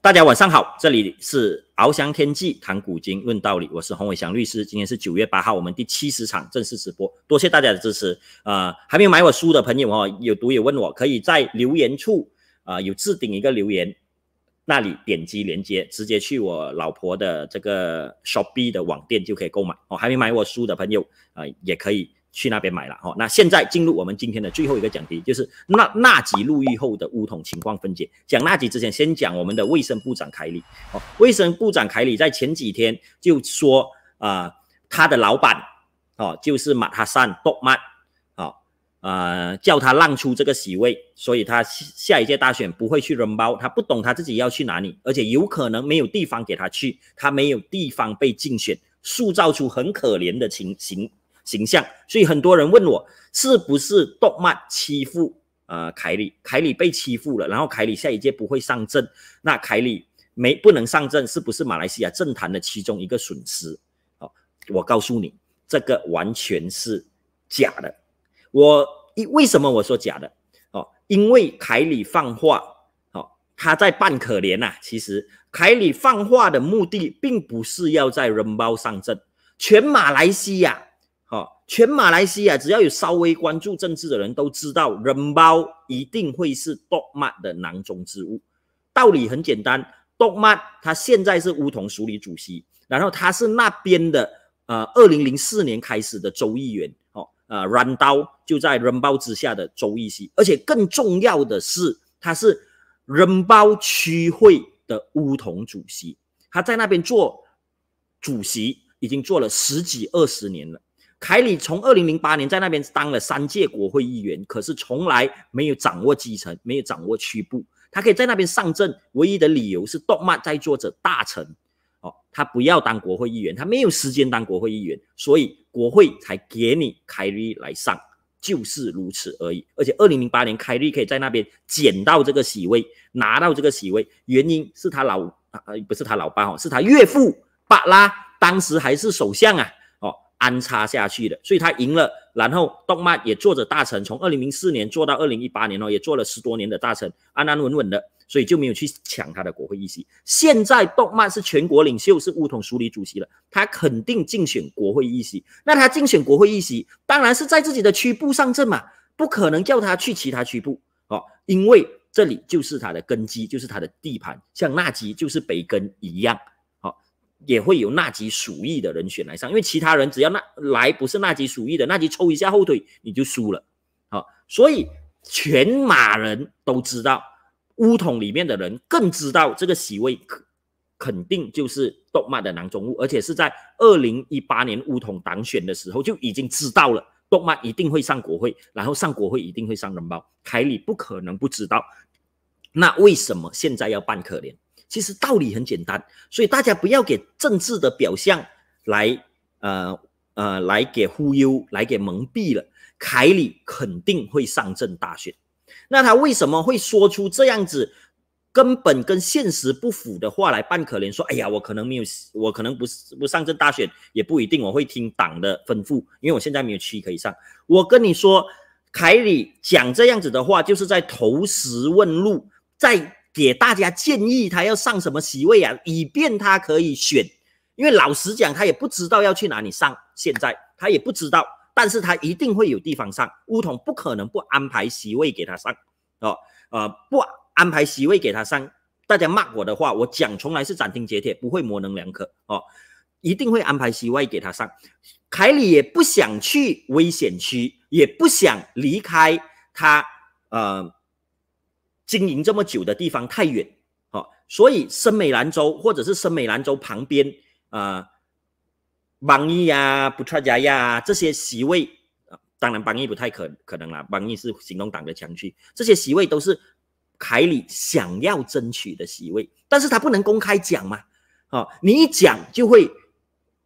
大家晚上好，这里是翱翔天际谈古今论道理，我是洪伟祥律师。今天是九月八号，我们第七十场正式直播，多谢大家的支持啊！还没有买我书的朋友哦，有读友问我，可以在留言处啊有置顶一个留言，那里点击连接，直接去我老婆的这个 shop B 的网店就可以购买哦。还没买我书的朋友啊，也可以。去那边买了哦。那现在进入我们今天的最后一个讲题，就是纳纳吉入狱后的乌统情况分解。讲纳吉之前，先讲我们的卫生部长凯里。哦，卫生部长凯里在前几天就说啊，他的老板哦，就是马哈善多曼，哦，呃，叫他让出这个席位，所以他下一届大选不会去扔包，他不懂他自己要去哪里，而且有可能没有地方给他去，他没有地方被竞选，塑造出很可怜的情形。形象，所以很多人问我是不是动漫欺负啊？凯里，凯里被欺负了，然后凯里下一届不会上阵，那凯里没不能上阵，是不是马来西亚政坛的其中一个损失？哦，我告诉你，这个完全是假的。我一为什么我说假的？哦，因为凯里放话，哦，他在扮可怜呐。其实凯里放话的目的，并不是要在人包上阵，全马来西亚。全马来西亚，只要有稍微关注政治的人都知道，人包一定会是 dogma 的囊中之物。道理很简单，m a 他现在是乌统署理主席，然后他是那边的呃，二零零四年开始的州议员哦，呃，Run 刀就在人包之下的州议席，而且更重要的是，他是人包区会的乌统主席，他在那边做主席已经做了十几二十年了。凯里从二零零八年在那边当了三届国会议员，可是从来没有掌握基层，没有掌握区部。他可以在那边上阵，唯一的理由是动漫在做着大臣，哦，他不要当国会议员，他没有时间当国会议员，所以国会才给你凯里来上，就是如此而已。而且二零零八年凯里可以在那边捡到这个席位，拿到这个席位，原因是他老啊，不是他老爸哦，是他岳父巴拉，当时还是首相啊。安插下去的，所以他赢了，然后动漫也做着大臣，从二零零四年做到二零一八年哦，也做了十多年的大臣，安安稳稳的，所以就没有去抢他的国会议席。现在动漫是全国领袖，是乌统枢理主席了，他肯定竞选国会议席。那他竞选国会议席，当然是在自己的区部上阵嘛，不可能叫他去其他区部哦，因为这里就是他的根基，就是他的地盘，像纳吉就是北根一样。也会有纳吉鼠疫的人选来上，因为其他人只要那来不是纳吉鼠疫的，纳吉抽一下后腿你就输了。好，所以全马人都知道，乌统里面的人更知道这个席位肯定就是动漫的囊中物，而且是在二零一八年乌统党选的时候就已经知道了动漫一定会上国会，然后上国会一定会上人包，凯里不可能不知道。那为什么现在要扮可怜？其实道理很简单，所以大家不要给政治的表象来，呃呃，来给忽悠，来给蒙蔽了。凯里肯定会上阵大选，那他为什么会说出这样子根本跟现实不符的话来扮可怜？说，哎呀，我可能没有，我可能不不上阵大选也不一定，我会听党的吩咐，因为我现在没有区可以上。我跟你说，凯里讲这样子的话，就是在投石问路，在。给大家建议他要上什么席位啊，以便他可以选。因为老实讲，他也不知道要去哪里上，现在他也不知道，但是他一定会有地方上。乌统不可能不安排席位给他上，哦，呃，不安排席位给他上，大家骂我的话，我讲从来是斩钉截铁，不会模棱两可，哦，一定会安排席位给他上。凯里也不想去危险区，也不想离开他，呃。经营这么久的地方太远，哦，所以森美兰州或者是森美兰州旁边啊，邦义啊、布特加亚啊这些席位，当然邦义不太可可能啦，邦义是行动党的强区，这些席位都是凯里想要争取的席位，但是他不能公开讲嘛，好，你一讲就会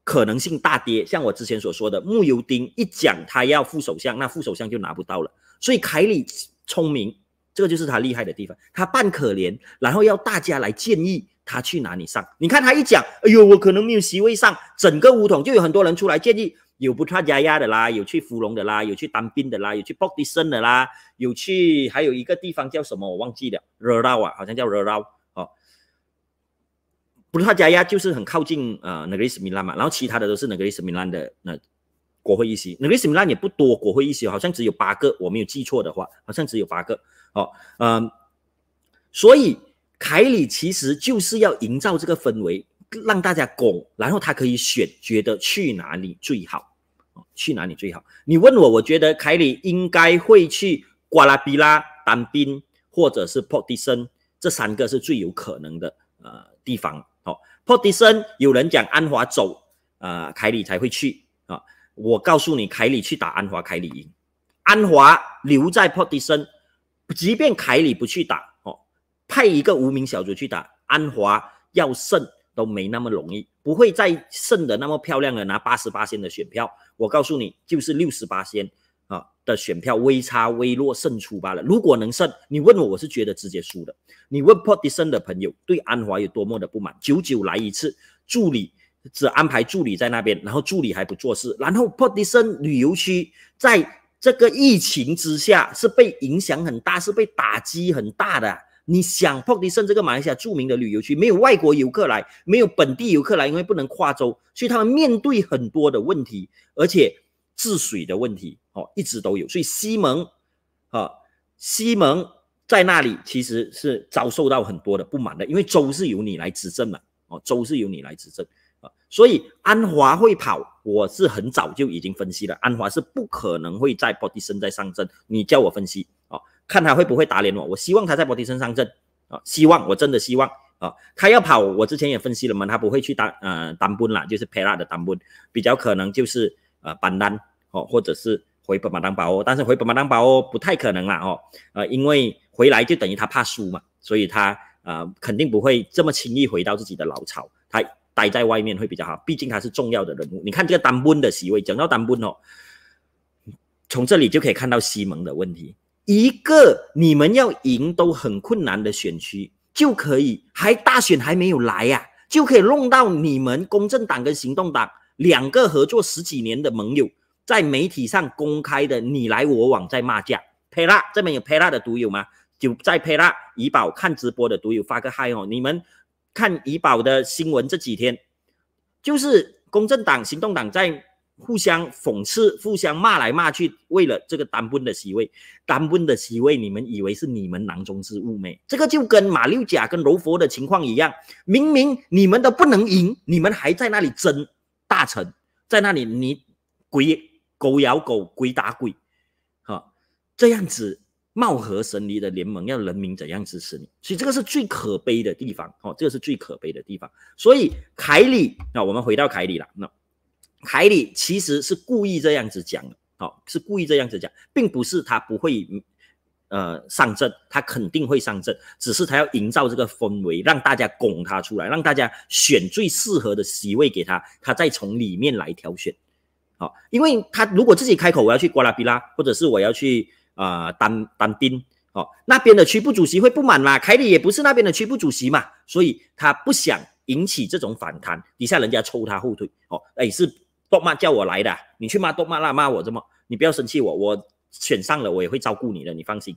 可能性大跌，像我之前所说的木尤丁一讲他要副首相，那副首相就拿不到了，所以凯里聪明。这个就是他厉害的地方，他扮可怜，然后要大家来建议他去哪里上。你看他一讲，哎呦，我可能没有席位上，整个乌统就有很多人出来建议，有不差加压的啦，有去芙蓉的啦，有去当兵的啦，有去 b o d y s n 的啦，有去还有一个地方叫什么我忘记了，Rawa 好像叫 r a r a 哦，不帕加亚就是很靠近呃 n 个 g e r i a 嘛，然后其他的都是 n 个 g e r i a 的那国会议席 n 个 g e r i a 也不多，国会议席好像只有八个，我没有记错的话，好像只有八个。哦，嗯，所以凯里其实就是要营造这个氛围，让大家拱，然后他可以选，觉得去哪里最好，去哪里最好？你问我，我觉得凯里应该会去瓜拉比拉当兵，或者是波特森这三个是最有可能的呃地方。好，波特森有人讲安华走啊，凯里才会去啊。我告诉你，凯里去打安华，凯里赢，安华留在波特森。即便凯里不去打，哦，派一个无名小卒去打安华，要胜都没那么容易，不会再胜的那么漂亮的拿八十八先的选票，我告诉你，就是六十八先啊的选票微差微弱胜出罢了。如果能胜，你问我，我是觉得直接输的。你问波 o 森的朋友对安华有多么的不满，久久来一次，助理只安排助理在那边，然后助理还不做事，然后波 o 森旅游区在。这个疫情之下是被影响很大，是被打击很大的。你想，普吉盛这个马来西亚著名的旅游区，没有外国游客来，没有本地游客来，因为不能跨州，所以他们面对很多的问题，而且治水的问题哦，一直都有。所以西蒙，啊，西蒙在那里其实是遭受到很多的不满的，因为州是由你来执政嘛，哦，州是由你来执政。所以安华会跑，我是很早就已经分析了，安华是不可能会在波提森在上阵。你叫我分析啊，看他会不会打脸我。我希望他在波提森上阵啊，希望，我真的希望啊。他要跑，我之前也分析了嘛，他不会去单呃单崩啦，就是 Pera 的单崩，比较可能就是呃板单哦，或者是回本马当宝哦。但是回本马当宝哦不太可能啦哦，呃，因为回来就等于他怕输嘛，所以他啊肯定不会这么轻易回到自己的老巢，他。待在外面会比较好，毕竟他是重要的人物。你看这个丹布的席位，讲到丹布哦，从这里就可以看到西蒙的问题。一个你们要赢都很困难的选区，就可以还大选还没有来呀，就可以弄到你们公正党跟行动党两个合作十几年的盟友，在媒体上公开的你来我往在骂架。佩拉这边有佩拉的独友吗？就在佩拉怡宝看直播的独友发个嗨哦，你们。看怡宝的新闻这几天，就是公正党、行动党在互相讽刺、互相骂来骂去，为了这个单奔的席位，单奔的席位，你们以为是你们囊中之物没？这个就跟马六甲跟柔佛的情况一样，明明你们都不能赢，你们还在那里争，大臣在那里你鬼狗咬狗、鬼打鬼，哈，这样子。貌合神离的联盟，要人民怎样支持你？所以这个是最可悲的地方，哦，这个是最可悲的地方。所以凯里，那我们回到凯里了。那凯里其实是故意这样子讲的，好，是故意这样子讲，并不是他不会呃上阵，他肯定会上阵，只是他要营造这个氛围，让大家拱他出来，让大家选最适合的席位给他，他再从里面来挑选。好，因为他如果自己开口，我要去瓜拉比拉，或者是我要去。呃，丹丹丁哦，那边的区部主席会不满嘛？凯里也不是那边的区部主席嘛，所以他不想引起这种反弹，底下人家抽他后腿哦。哎，是多曼叫我来的，你去骂多曼啦骂我这么？你不要生气我，我选上了，我也会照顾你的，你放心，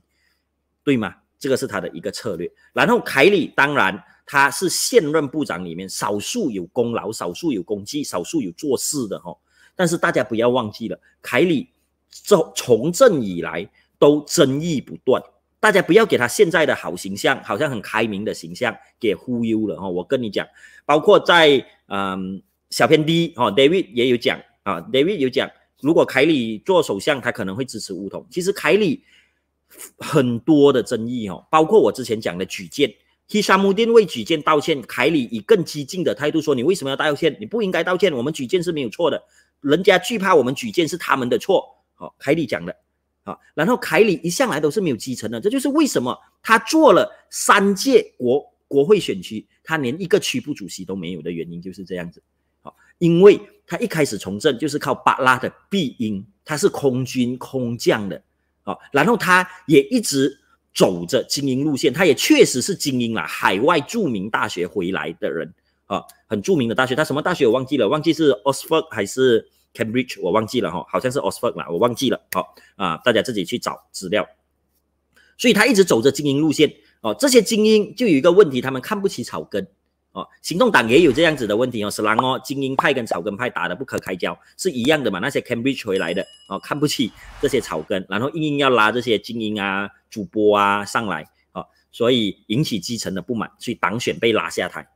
对吗？这个是他的一个策略。然后凯里当然他是现任部长里面少数有功劳、少数有功绩、少数有做事的哦。但是大家不要忘记了，凯里从从政以来。都争议不断，大家不要给他现在的好形象，好像很开明的形象给忽悠了哈。我跟你讲，包括在嗯小偏 D 哈 David 也有讲啊，David 有讲，如果凯里做首相，他可能会支持乌通。其实凯里很多的争议哦，包括我之前讲的举荐 h 沙 a 丁为举荐道歉，凯里以更激进的态度说，你为什么要道歉？你不应该道歉，我们举荐是没有错的，人家惧怕我们举荐是他们的错。好，凯里讲的。啊，然后凯里一向来都是没有基层的，这就是为什么他做了三届国国会选区，他连一个区部主席都没有的原因，就是这样子。啊，因为他一开始从政就是靠巴拉的庇荫，他是空军空降的。啊，然后他也一直走着精英路线，他也确实是精英啦，海外著名大学回来的人啊，很著名的大学，他什么大学我忘记了，忘记是 Oxford 还是。Cambridge 我忘记了哈，好像是 Oxford 啦，我忘记了。好啊，大家自己去找资料。所以他一直走着精英路线哦。这些精英就有一个问题，他们看不起草根哦。行动党也有这样子的问题哦。是狼哦，精英派跟草根派打得不可开交，是一样的嘛？那些 Cambridge 回来的哦，看不起这些草根，然后硬硬要拉这些精英啊、主播啊上来哦，所以引起基层的不满，所以党选被拉下台。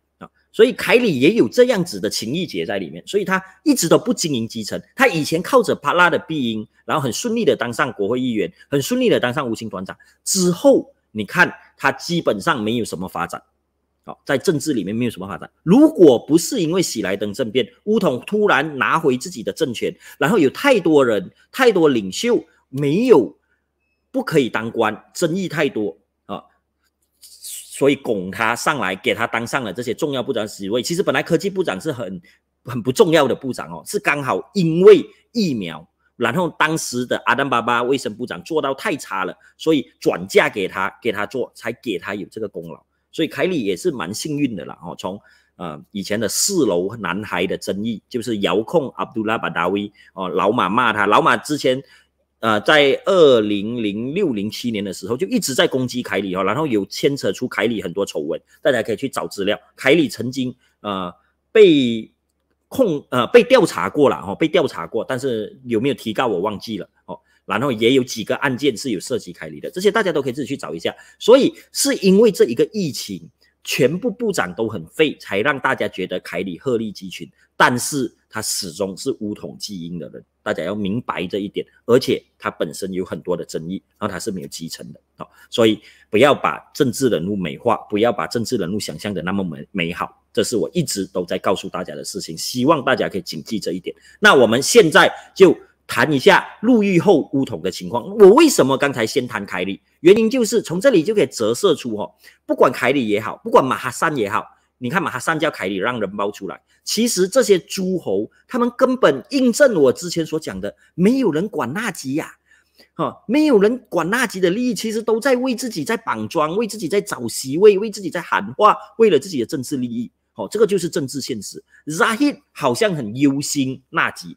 所以凯里也有这样子的情谊结在里面，所以他一直都不经营基层。他以前靠着帕拉的庇荫，然后很顺利的当上国会议员，很顺利的当上无青团长。之后你看他基本上没有什么发展，好，在政治里面没有什么发展。如果不是因为喜来登政变，乌统突然拿回自己的政权，然后有太多人、太多领袖没有不可以当官，争议太多。所以拱他上来，给他当上了这些重要部长职位。其实本来科技部长是很很不重要的部长哦，是刚好因为疫苗，然后当时的阿丹巴巴卫生部长做到太差了，所以转嫁给他，给他做，才给他有这个功劳。所以凯里也是蛮幸运的了哦。从呃以前的四楼男孩的争议，就是遥控阿卜杜拉巴达维哦，老马骂他，老马之前。呃，在二零零六零七年的时候，就一直在攻击凯里哈，然后有牵扯出凯里很多丑闻，大家可以去找资料。凯里曾经呃被控呃被调查过了哈，被调查过，但是有没有提告我忘记了哦。然后也有几个案件是有涉及凯里的，这些大家都可以自己去找一下。所以是因为这一个疫情。全部部长都很废，才让大家觉得凯里鹤立鸡群。但是他始终是乌统基因的人，大家要明白这一点。而且他本身有很多的争议，然后他是没有基层的啊，所以不要把政治人物美化，不要把政治人物想象的那么美美好。这是我一直都在告诉大家的事情，希望大家可以谨记这一点。那我们现在就。谈一下入狱后乌统的情况。我为什么刚才先谈凯里？原因就是从这里就可以折射出哈，不管凯里也好，不管马哈山也好，你看马哈山叫凯里让人包出来，其实这些诸侯他们根本印证我之前所讲的，没有人管纳吉呀，哈，没有人管纳吉的利益，其实都在为自己在绑桩，为自己在找席位，为自己在喊话，为了自己的政治利益。好，这个就是政治现实。Zahid 好像很忧心纳吉。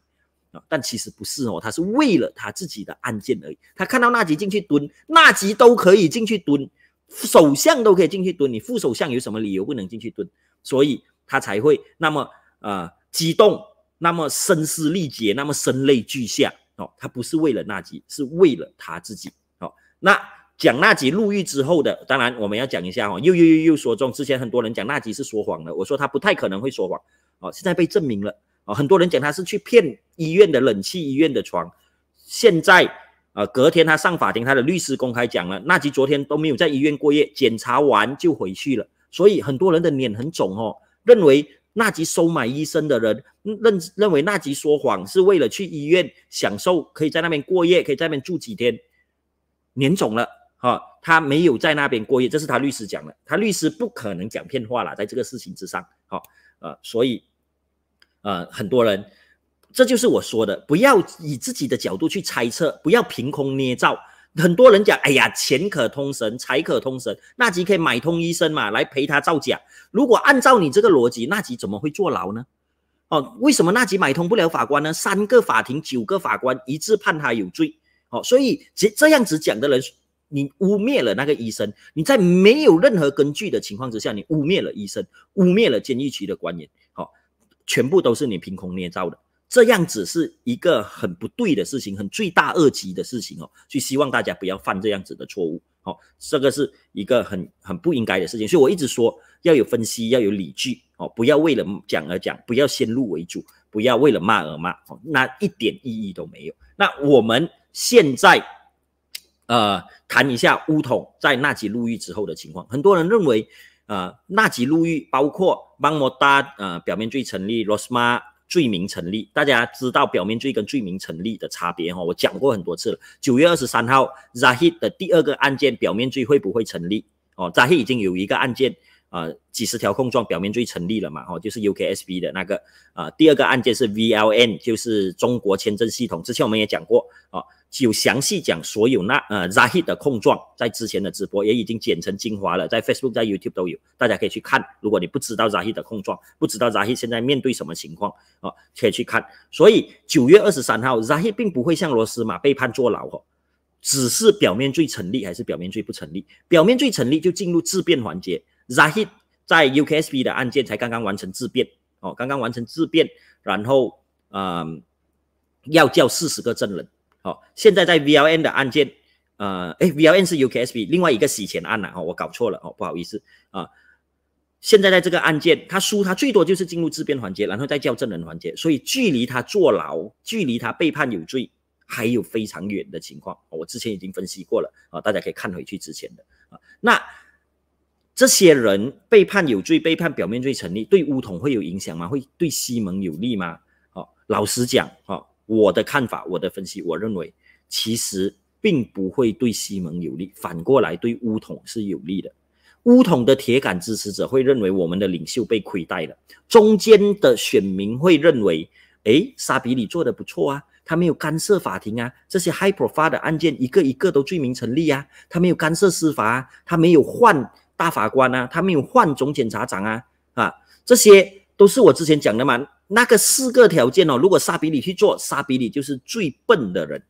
但其实不是哦，他是为了他自己的案件而已。他看到纳吉进去蹲，纳吉都可以进去蹲，首相都可以进去蹲，你副首相有什么理由不能进去蹲？所以他才会那么呃激动，那么声嘶力竭，那么声泪俱下哦。他不是为了纳吉，是为了他自己哦。那讲纳吉入狱之后的，当然我们要讲一下哦，又又又又说中。之前很多人讲纳吉是说谎的，我说他不太可能会说谎哦，现在被证明了。啊，很多人讲他是去骗医院的冷气、医院的床。现在，啊，隔天他上法庭，他的律师公开讲了，纳吉昨天都没有在医院过夜，检查完就回去了。所以很多人的脸很肿哦，认为纳吉收买医生的人认认为纳吉说谎是为了去医院享受，可以在那边过夜，可以在那边住几天，脸肿了啊，他没有在那边过夜，这是他律师讲的，他律师不可能讲骗话了，在这个事情之上，好，呃，所以。呃，很多人，这就是我说的，不要以自己的角度去猜测，不要凭空捏造。很多人讲，哎呀，钱可通神，财可通神，那吉可以买通医生嘛，来陪他造假。如果按照你这个逻辑，那吉怎么会坐牢呢？哦，为什么那吉买通不了法官呢？三个法庭，九个法官一致判他有罪。哦，所以这这样子讲的人，你污蔑了那个医生，你在没有任何根据的情况之下，你污蔑了医生，污蔑了监狱区的官员。全部都是你凭空捏造的，这样子是一个很不对的事情，很罪大恶极的事情哦。所以希望大家不要犯这样子的错误，哦，这个是一个很很不应该的事情。所以我一直说要有分析，要有理据，哦，不要为了讲而讲，不要先入为主，不要为了骂而骂，哦，那一点意义都没有。那我们现在，呃，谈一下乌统在那起入狱之后的情况。很多人认为。呃，纳吉入狱包括邦莫达呃，表面罪成立，Rosma 罪名成立。大家知道表面罪跟罪名成立的差别哈，我讲过很多次了。九月二十三号，Zahid 的第二个案件，表面罪会不会成立？哦，Zahid 已经有一个案件。呃，几十条控状表面罪成立了嘛？哦，就是 UKSB 的那个。呃，第二个案件是 VLN，就是中国签证系统。之前我们也讲过啊，有详细讲所有那呃 Zahi 的控状，在之前的直播也已经剪成精华了，在 Facebook、在 YouTube 都有，大家可以去看。如果你不知道 Zahi 的控状，不知道 Zahi 现在面对什么情况啊，可以去看。所以九月二十三号，Zahi 并不会像罗斯马被判坐牢，哦。只是表面罪成立还是表面罪不成立？表面罪成立就进入自辩环节。Zahid 在 UKSB 的案件才刚刚完成质辩，哦，刚刚完成质辩，然后嗯，要叫四十个证人，好，现在在 VLN 的案件，呃，哎，VLN 是 UKSB 另外一个洗钱案呐，哦，我搞错了，哦，不好意思啊。现在在这个案件，他输，他最多就是进入质辩环节，然后再叫证人环节，所以距离他坐牢，距离他被判有罪还有非常远的情况。我之前已经分析过了啊，大家可以看回去之前的啊，那。这些人被判有罪，被判表面罪成立，对乌统会有影响吗？会对西蒙有利吗？好，老实讲，哦，我的看法，我的分析，我认为其实并不会对西蒙有利，反过来对乌统是有利的。乌统的铁杆支持者会认为我们的领袖被亏待了，中间的选民会认为，哎，沙比里做的不错啊，他没有干涉法庭啊，这些 hyper 发的案件一个一个都罪名成立啊，他没有干涉司法，啊，他没有换。大法官啊，他没有换总检察长啊啊，这些都是我之前讲的嘛。那个四个条件哦，如果沙比里去做，沙比里就是最笨的人。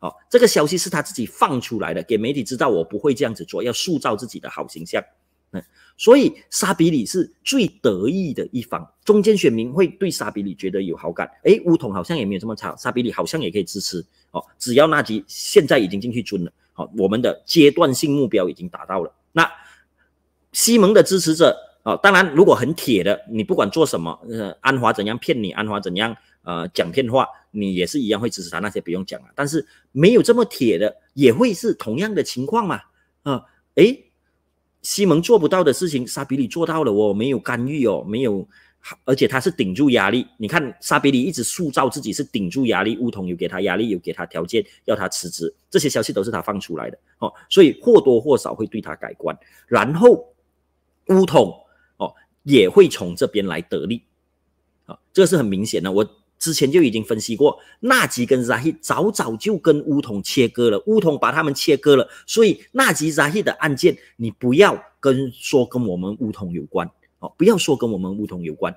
哦，这个消息是他自己放出来的，给媒体知道，我不会这样子做，要塑造自己的好形象。嗯，所以沙比里是最得意的一方，中间选民会对沙比里觉得有好感。哎，乌统好像也没有这么差，沙比里好像也可以支持。哦，只要纳吉现在已经进去尊了，好，我们的阶段性目标已经达到了。那。西蒙的支持者哦，当然，如果很铁的，你不管做什么，呃，安华怎样骗你，安华怎样，呃，讲骗话，你也是一样会支持他。那些不用讲了，但是没有这么铁的，也会是同样的情况嘛？啊，诶，西蒙做不到的事情，沙比里做到了哦，没有干预哦，没有，而且他是顶住压力。你看，沙比里一直塑造自己是顶住压力，乌通有给他压力，有给他条件要他辞职，这些消息都是他放出来的哦，所以或多或少会对他改观，然后。乌统哦也会从这边来得利，啊，这个是很明显的。我之前就已经分析过，纳吉跟扎希早早就跟乌统切割了，乌统把他们切割了，所以纳吉扎希的案件你不要跟说跟我们乌统有关哦，不要说跟我们乌统有关。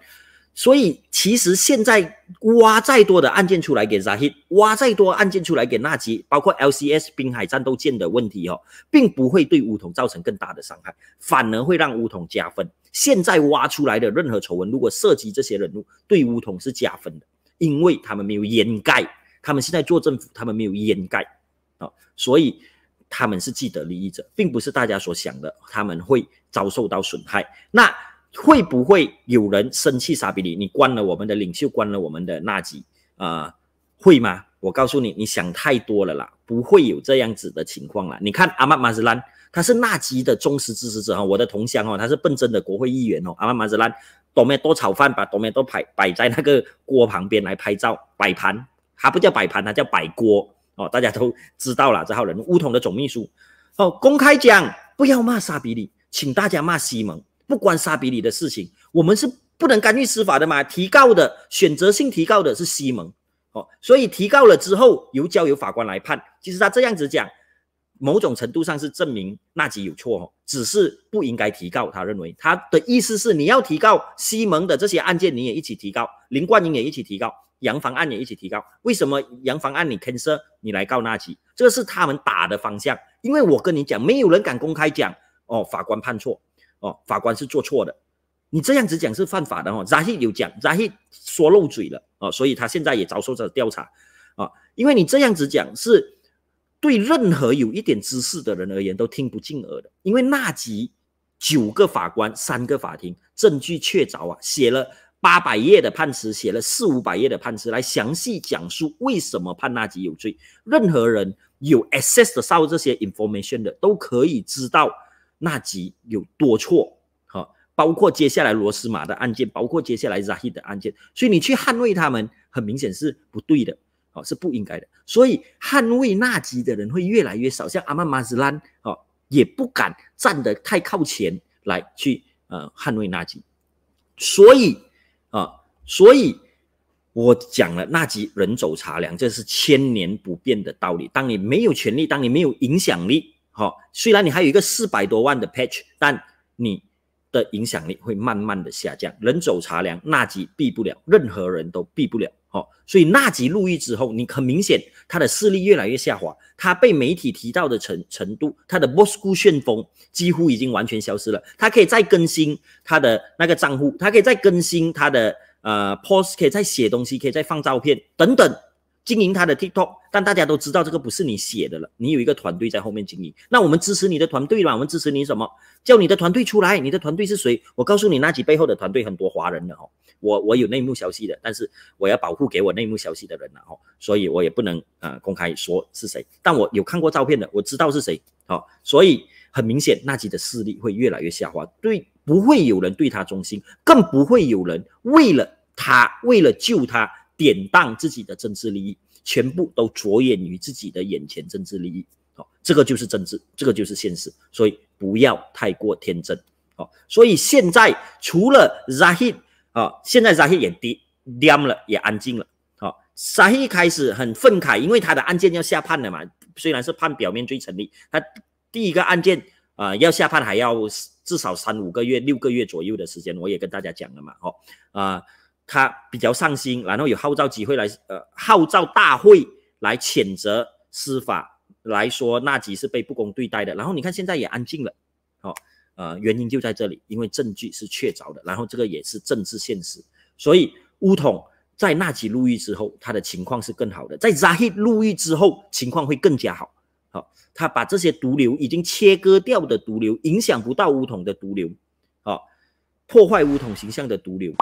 所以，其实现在挖再多的案件出来给扎希，挖再多案件出来给纳吉，包括 LCS 滨海战斗舰的问题哦，并不会对乌统造成更大的伤害，反而会让乌统加分。现在挖出来的任何丑闻，如果涉及这些人物，对乌统是加分的，因为他们没有掩盖，他们现在做政府，他们没有掩盖啊，所以他们是既得利益者，并不是大家所想的他们会遭受到损害。那。会不会有人生气？沙比利，你关了我们的领袖，关了我们的纳吉啊，会吗？我告诉你，你想太多了啦，不会有这样子的情况啦。你看阿曼马斯兰，他是纳吉的忠实支持者哈，我的同乡哦，他是笨真的国会议员哦。阿曼马斯兰，多梅多炒饭把多梅多摆摆在那个锅旁边来拍照摆盘，还不叫摆盘，他叫摆锅哦。大家都知道了，这号人乌统的总秘书哦，公开讲不要骂沙比利，请大家骂西蒙。不关沙比里的事情，我们是不能干预司法的嘛？提告的选择性提告的是西蒙，哦，所以提告了之后由交由法官来判。其实他这样子讲，某种程度上是证明纳吉有错哦，只是不应该提告。他认为他的意思是你要提告西蒙的这些案件，你也一起提告林冠英也一起提告洋房案也一起提告。为什么洋房案你 e 涉你来告纳吉？这个是他们打的方向。因为我跟你讲，没有人敢公开讲哦，法官判错。哦，法官是做错的，你这样子讲是犯法的哦。扎希有讲，扎希说漏嘴了哦，所以他现在也遭受着调查啊。因为你这样子讲是对任何有一点知识的人而言都听不进耳的，因为纳吉九个法官三个法庭证据确凿啊，写了八百页的判词，写了四五百页的判词来详细讲述为什么判纳吉有罪。任何人有 access 的到这些 information 的都可以知道。纳吉有多错？哈，包括接下来罗斯马的案件，包括接下来扎希的案件，所以你去捍卫他们，很明显是不对的，哦，是不应该的。所以捍卫纳吉的人会越来越少，像阿曼马斯兰，哦，也不敢站得太靠前来去呃捍卫纳吉。所以啊，所以我讲了，纳吉人走茶凉，这是千年不变的道理。当你没有权利，当你没有影响力。好，虽然你还有一个四百多万的 page，但你的影响力会慢慢的下降。人走茶凉，纳吉避不了，任何人都避不了。好，所以纳吉入狱之后，你很明显他的势力越来越下滑。他被媒体提到的程程度，他的 o s c o 旋风几乎已经完全消失了。他可以再更新他的那个账户，他可以再更新他的呃 post，可以再写东西，可以再放照片等等。经营他的 TikTok，但大家都知道这个不是你写的了，你有一个团队在后面经营。那我们支持你的团队了，我们支持你什么？叫你的团队出来。你的团队是谁？我告诉你，那几背后的团队很多华人的哦。我我有内幕消息的，但是我要保护给我内幕消息的人了哦，所以我也不能呃公开说是谁。但我有看过照片的，我知道是谁。哦，所以很明显，那几的势力会越来越下滑。对，不会有人对他忠心，更不会有人为了他，为了救他。典当自己的政治利益，全部都着眼于自己的眼前政治利益。哦，这个就是政治，这个就是现实。所以不要太过天真。哦，所以现在除了 z 沙希啊，现在 z 沙 i 也低蔫了，也安静了。好，沙希开始很愤慨，因为他的案件要下判了嘛。虽然是判表面罪成立，他第一个案件啊要下判，还要至少三五个月、六个月左右的时间。我也跟大家讲了嘛。哦，啊。他比较上心，然后有号召机会来，呃，号召大会来谴责司法，来说纳吉是被不公对待的。然后你看现在也安静了，好，呃，原因就在这里，因为证据是确凿的，然后这个也是政治现实。所以乌统在纳吉入狱之后，他的情况是更好的。在扎希入狱之后，情况会更加好。好，他把这些毒瘤已经切割掉的毒瘤，影响不到乌统的毒瘤，好，破坏乌统形象的毒瘤。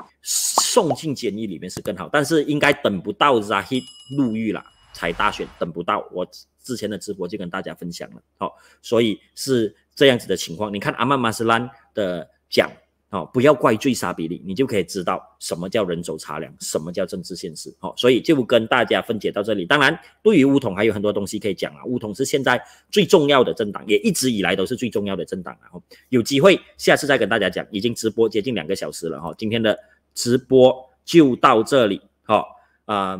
送进监狱里面是更好，但是应该等不到 z a 扎希入狱了才大选，等不到。我之前的直播就跟大家分享了，好，所以是这样子的情况。你看阿曼马斯兰的讲，哦，不要怪罪沙比利，你就可以知道什么叫人走茶凉，什么叫政治现实，哦，所以就跟大家分解到这里。当然，对于乌统还有很多东西可以讲啊，乌统是现在最重要的政党，也一直以来都是最重要的政党后有机会下次再跟大家讲。已经直播接近两个小时了哈，今天的。直播就到这里，好啊。